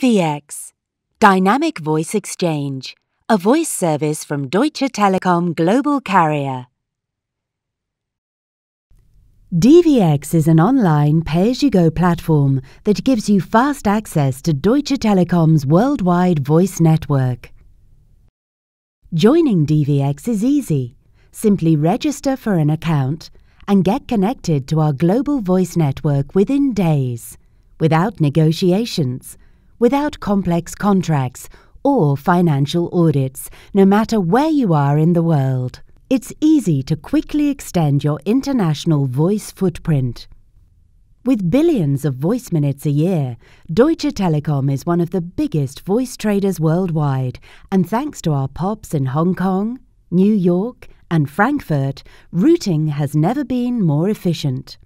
DVX Dynamic Voice Exchange, a voice service from Deutsche Telekom Global Carrier. DVX is an online pay as you go platform that gives you fast access to Deutsche Telekom's worldwide voice network. Joining DVX is easy. Simply register for an account and get connected to our global voice network within days, without negotiations without complex contracts or financial audits, no matter where you are in the world. It's easy to quickly extend your international voice footprint. With billions of voice minutes a year, Deutsche Telekom is one of the biggest voice traders worldwide, and thanks to our POPs in Hong Kong, New York, and Frankfurt, routing has never been more efficient.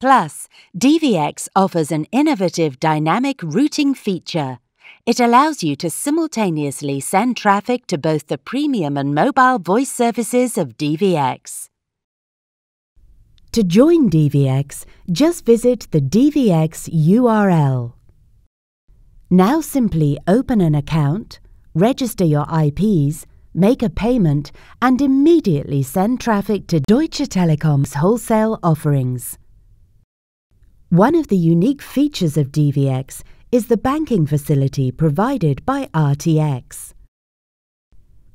Plus, DVX offers an innovative dynamic routing feature. It allows you to simultaneously send traffic to both the premium and mobile voice services of DVX. To join DVX, just visit the DVX URL. Now simply open an account, register your IPs, make a payment, and immediately send traffic to Deutsche Telekom's wholesale offerings. One of the unique features of DVX is the banking facility provided by RTX.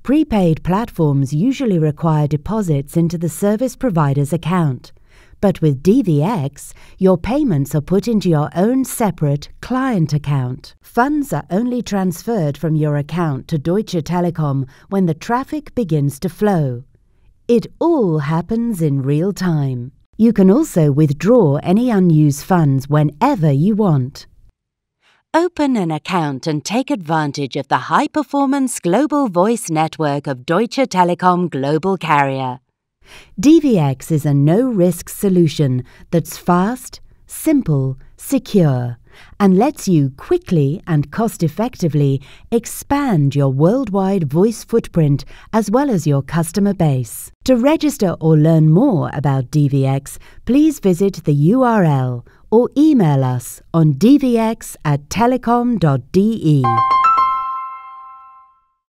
Prepaid platforms usually require deposits into the service provider's account, but with DVX, your payments are put into your own separate client account. Funds are only transferred from your account to Deutsche Telekom when the traffic begins to flow. It all happens in real time. You can also withdraw any unused funds whenever you want. Open an account and take advantage of the high performance global voice network of Deutsche Telekom Global Carrier. DVX is a no risk solution that's fast, simple, secure and lets you quickly and cost effectively expand your worldwide voice footprint as well as your customer base. To register or learn more about DVX, please visit the URL or email us on dvx at telecom.de.